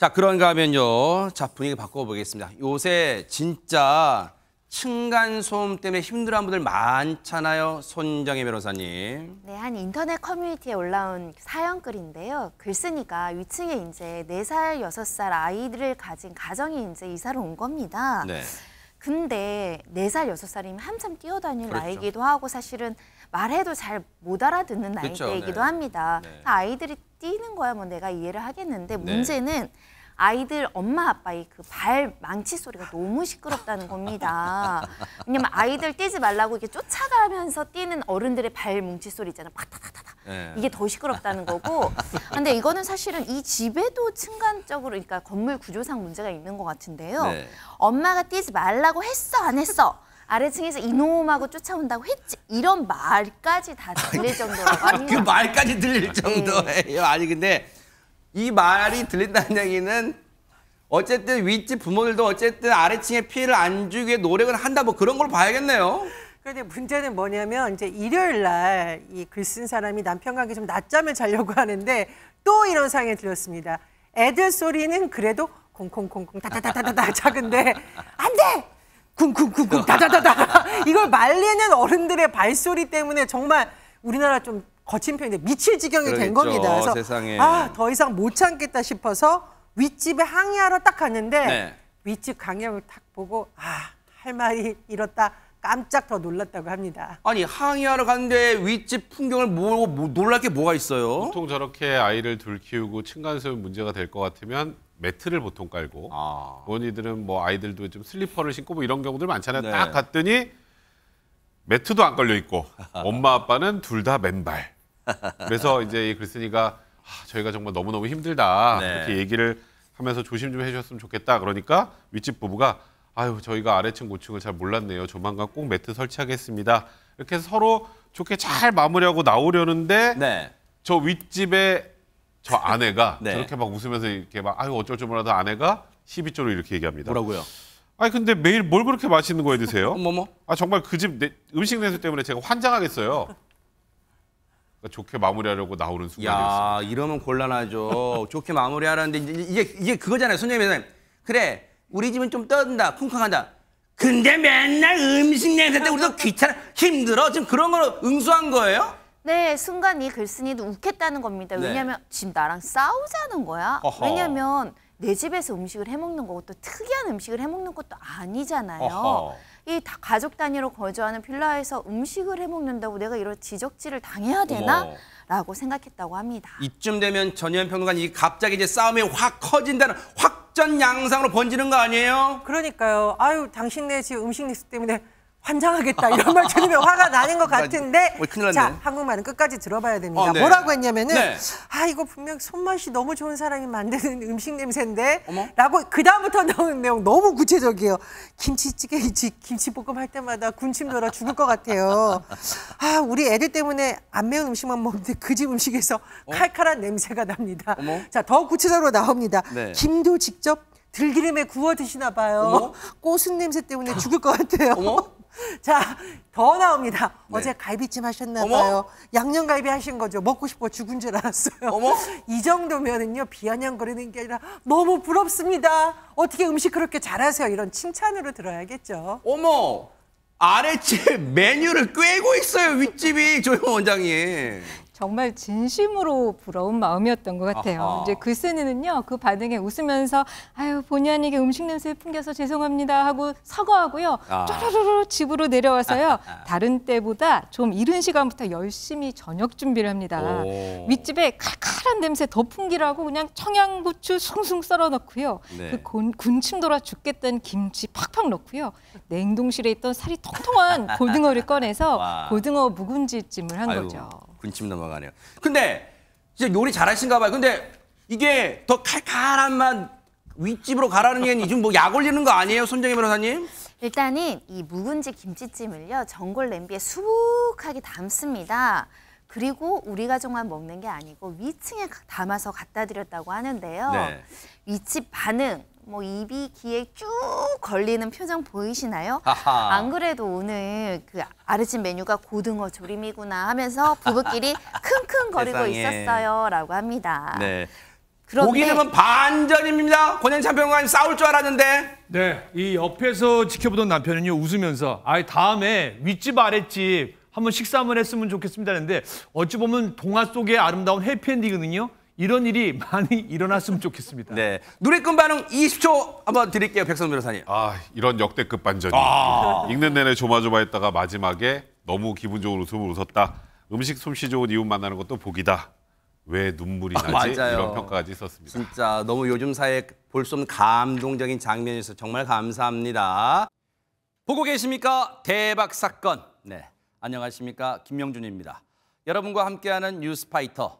자, 그런가 하면요. 자, 분위기 바꿔보겠습니다. 요새 진짜 층간소음 때문에 힘들어하는 분들 많잖아요. 손정혜 변호사님. 네, 한 인터넷 커뮤니티에 올라온 사연글인데요. 글쓴이가 위층에 이제 4살6살 아이들을 가진 가정이 이제 이사를 온 겁니다. 네. 근데 네 살 여섯 살이면 한참 뛰어다닐 그렇죠. 나이기도 하고 사실은 말해도 잘 못 알아듣는 그렇죠. 나이대이기도 네. 합니다. 네. 아이들이 뛰는 거야 뭐 내가 이해를 하겠는데 네. 문제는 아이들 엄마 아빠의 그 발 망치 소리가 너무 시끄럽다는 겁니다. 왜냐면 아이들 뛰지 말라고 이렇게 쫓아가면서 뛰는 어른들의 발 뭉치 소리 있잖아요. 네. 이게 더 시끄럽다는 거고 근데 이거는 사실은 이 집에도 층간적으로 그러니까 건물 구조상 문제가 있는 것 같은데요. 네. 엄마가 뛰지 말라고 했어 안 했어. 아래층에서 이놈하고 쫓아온다고 했지 이런 말까지 다 들릴 정도로 그 말까지 들릴 네. 정도예요. 아니 근데 이 말이 들린다는 얘기는 어쨌든 윗집 부모들도 어쨌든 아래층에 피해를 안 주기 위해 노력을 한다 뭐 그런 걸 봐야겠네요. 그런데 문제는 뭐냐면 이제 일요일 날 이 글쓴 사람이 남편과 함께 좀 낮잠을 자려고 하는데 또 이런 상황에 들렸습니다. 애들 소리는 그래도 콩콩콩콩 다다다다다 작은데 안 돼! 쿵쿵쿵쿵 다다다다 이걸 말리는 어른들의 발소리 때문에 정말 우리나라 좀 거친 편인데 미칠 지경이 그러겠죠. 된 겁니다. 그래서 세상에. 아, 더 이상 못 참겠다 싶어서 윗집에 항의하러 딱 갔는데 네. 윗집 강령을 딱 보고 아, 할 말이 이렇다. 깜짝 더 놀랐다고 합니다. 아니 항해하러 갔는데 윗집 풍경을 모 뭐, 뭐 놀랄 게 뭐가 있어요? 보통 저렇게 아이를 둘 키우고 층간소음 문제가 될 것 같으면 매트를 보통 깔고 아. 어머니들은 뭐 아이들도 좀 슬리퍼를 신고 뭐 이런 경우들 많잖아요. 네. 딱 갔더니 매트도 안 걸려 있고 엄마 아빠는 둘 다 맨발. 그래서 이제 이 글쓴이가 아, 저희가 정말 너무너무 힘들다. 네. 그렇게 얘기를 하면서 조심 좀 해주셨으면 좋겠다. 그러니까 윗집 부부가 아유 저희가 아래층 고층을 잘 몰랐네요. 조만간 꼭 매트 설치하겠습니다. 이렇게 해서 서로 좋게 잘 마무리하고 나오려는데 네. 저 윗집에 저 아내가 네. 저렇게 막 웃으면서 이렇게 막 아유 어쩔 줄 몰라도 아내가 12조로 이렇게 얘기합니다. 뭐라고요? 아니 근데 매일 뭘 그렇게 맛있는 거에 드세요? 뭐뭐? 아 정말 그 집 음식 내수 때문에 제가 환장하겠어요. 그러니까 좋게 마무리하려고 나오는 순간이었어요. 야 이러면 곤란하죠. 좋게 마무리하라는데 이제 이게 이게 그거잖아요, 손님 선생님 그래 우리 집은 좀떠든다 쿵쾅한다. 근데 맨날 음식 냄새 때 우리도 귀찮아, 힘들어. 지금 그런 걸 응수한 거예요? 네, 순간 이 글쓴이도 웃겠다는 겁니다. 네. 왜냐면 네. 지금 나랑 싸우자는 거야. 어허. 왜냐면 내 집에서 음식을 해먹는 것도 특이한 음식을 해먹는 것도 아니잖아요. 이 다 가족 단위로 거주하는 빌라에서 음식을 해먹는다고 내가 이런 지적질을 당해야 되나? 어머. 라고 생각했다고 합니다. 이쯤 되면 전현 평론가이 갑자기 이제 싸움이 확 커진다는 확 급전 양상으로 번지는 거 아니에요? 그러니까요. 아유, 당신네 지금 음식 리스 때문에 환장하겠다 이런 말 들으면 화가 나는 것 아, 뭐 같은데 뭐 자 한국말은 끝까지 들어봐야 됩니다. 어, 네. 뭐라고 했냐면은 네. 아 이거 분명 손맛이 너무 좋은 사람이 만드는 음식 냄새인데 어머? 라고 그 다음부터 나오는 내용 너무 구체적이에요. 김치찌개 김치볶음 할 때마다 군침 돌아 죽을 것 같아요. 아 우리 애들 때문에 안 매운 음식만 먹는데 그 집 음식에서 어? 칼칼한 냄새가 납니다. 어머? 자더 구체적으로 나옵니다. 네. 김도 직접 들기름에 구워 드시나 봐요. 어머? 꼬순 냄새 때문에 죽을 것 같아요. 자, 더 나옵니다. 네. 어제 갈비찜 하셨나 어머? 봐요. 양념갈비 하신 거죠. 먹고 싶어 죽은 줄 알았어요. 어머? 이 정도면은요. 비아냥거리는 게 아니라 너무 부럽습니다. 어떻게 음식 그렇게 잘하세요? 이런 칭찬으로 들어야겠죠. 어머! 아래집 메뉴를 꿰고 있어요, 윗집이 조용 원장님. 정말 진심으로 부러운 마음이었던 것 같아요. 아하. 이제 글쓴이는요 그, 그 반응에 웃으면서 아유 본의 아니게 음식 냄새 풍겨서 죄송합니다 하고 사과하고요 아. 쪼르르르 집으로 내려와서요 다른 때보다 좀 이른 시간부터 열심히 저녁 준비를 합니다. 오. 윗집에 칼칼한 냄새 더 풍기라고 그냥 청양고추 숭숭 썰어 넣고요 네. 그 군, 군침 돌아 죽겠던 김치 팍팍 넣고요 냉동실에 있던 살이 통통한 고등어를 꺼내서 와. 고등어 묵은지찜을 한 아유. 거죠. 군침 넘어가네요. 근데 이제 요리 잘하신가 봐요. 근데 이게 더 칼칼한 맛 윗집으로 가라는 게 지금 뭐약 올리는 거 아니에요, 손정희 변호사님? 일단은 이 묵은지 김치찜을요 전골 냄비에 수북하게 담습니다. 그리고 우리 가족만 먹는 게 아니고 위층에 담아서 갖다 드렸다고 하는데요. 네. 위집 반응 뭐 입이 귀에 쭉 걸리는 표정 보이시나요? 아하. 안 그래도 오늘 그 아르신 메뉴가 고등어 조림이구나 하면서 부부끼리 킁킁거리고 있었어요라고 합니다. 네. 그런데 고기는 반전입니다. 권영 참평관 싸울 줄 알았는데. 네, 이 옆에서 지켜보던 남편은요 웃으면서 아이 다음에 윗집 아랫집 한번 식사 한번 했으면 좋겠습니다는데 어찌 보면 동화 속의 아름다운 해피엔딩이거든요 이런 일이 많이 일어났으면 좋겠습니다. 네. 누리꾼 반응 20초 한번 드릴게요, 백선 변호사님. 아, 이런 역대급 반전이. 아 읽는 내내 조마조마했다가 마지막에 너무 기분 좋은 웃음을 웃었다. 음식 솜씨 좋은 이웃 만나는 것도 복이다. 왜 눈물이 아, 나지? 아, 이런 평가까지 있었습니다. 진짜 너무 요즘 사회에 볼수 없는 감동적인 장면에서 정말 감사합니다. 보고 계십니까? 대박 사건. 네. 안녕하십니까? 김명준입니다. 여러분과 함께하는 뉴스파이터